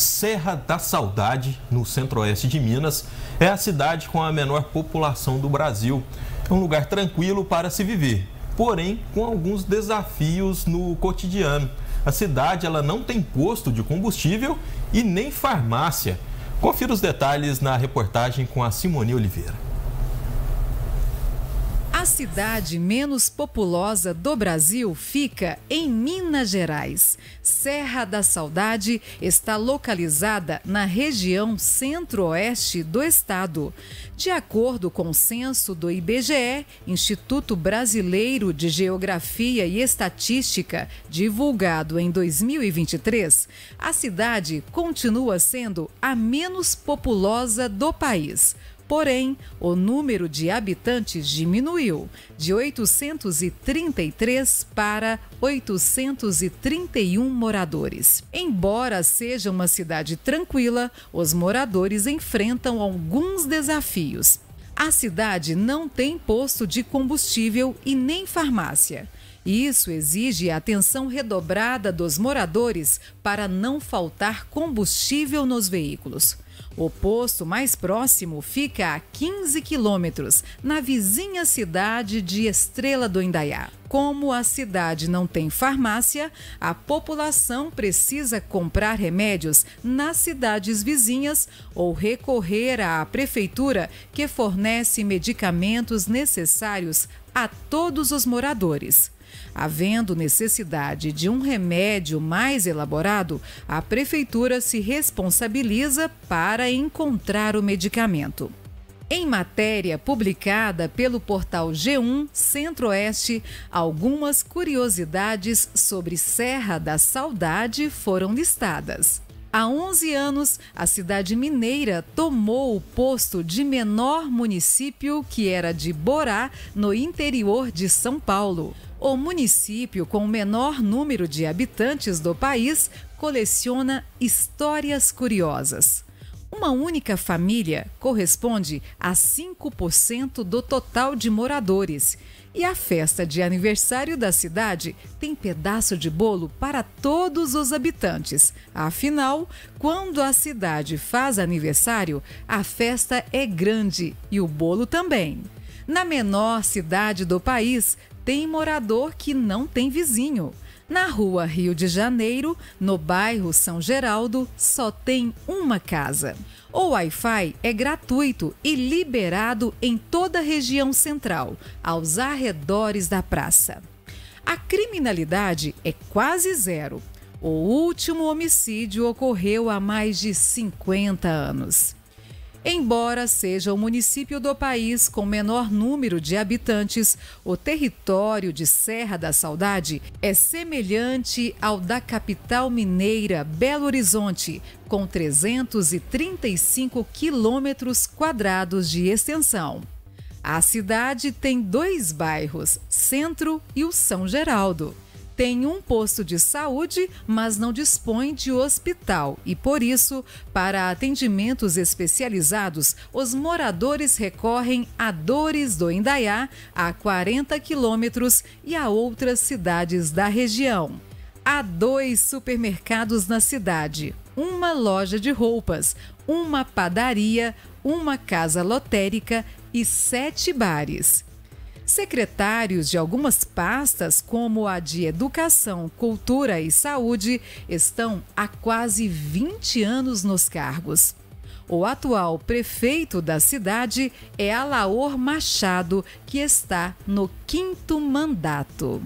Serra da Saudade, no centro-oeste de Minas, é a cidade com a menor população do Brasil. É um lugar tranquilo para se viver, porém com alguns desafios no cotidiano. A cidade ela não tem posto de combustível e nem farmácia. Confira os detalhes na reportagem com a Simone Oliveira. A cidade menos populosa do Brasil fica em Minas Gerais. Serra da Saudade está localizada na região centro-oeste do estado. De acordo com o censo do IBGE, Instituto Brasileiro de Geografia e Estatística, divulgado em 2023, a cidade continua sendo a menos populosa do país. Porém, o número de habitantes diminuiu de 833 para 831 moradores. Embora seja uma cidade tranquila, os moradores enfrentam alguns desafios. A cidade não tem posto de combustível e nem farmácia. Isso exige a atenção redobrada dos moradores para não faltar combustível nos veículos. O posto mais próximo fica a 15 quilômetros, na vizinha cidade de Estrela do Indaiá. Como a cidade não tem farmácia, a população precisa comprar remédios nas cidades vizinhas ou recorrer à prefeitura, que fornece medicamentos necessários a todos os moradores. Havendo necessidade de um remédio mais elaborado, a Prefeitura se responsabiliza para encontrar o medicamento. Em matéria publicada pelo portal G1 Centro-Oeste, algumas curiosidades sobre Serra da Saudade foram listadas. Há 11 anos, a cidade mineira tomou o posto de menor município, que era de Borá, no interior de São Paulo. O município com o menor número de habitantes do país coleciona histórias curiosas. Uma única família corresponde a 5% do total de moradores e a festa de aniversário da cidade tem pedaço de bolo para todos os habitantes. Afinal, quando a cidade faz aniversário, a festa é grande e o bolo também. Na menor cidade do país, tem morador que não tem vizinho. Na rua Rio de Janeiro, no bairro São Geraldo, só tem uma casa. O Wi-Fi é gratuito e liberado em toda a região central, aos arredores da praça. A criminalidade é quase zero. O último homicídio ocorreu há mais de 50 anos. Embora seja o município do país com menor número de habitantes, o território de Serra da Saudade é semelhante ao da capital mineira Belo Horizonte, com 335 quilômetros quadrados de extensão. A cidade tem dois bairros, Centro e o São Geraldo tem um posto de saúde, mas não dispõe de hospital e, por isso, para atendimentos especializados, os moradores recorrem a Dores do Indaiá, a 40 quilômetros, e a outras cidades da região. Há dois supermercados na cidade, uma loja de roupas, uma padaria, uma casa lotérica e sete bares. Secretários de algumas pastas, como a de Educação, Cultura e Saúde, estão há quase 20 anos nos cargos. O atual prefeito da cidade é Alaor Machado, que está no quinto mandato.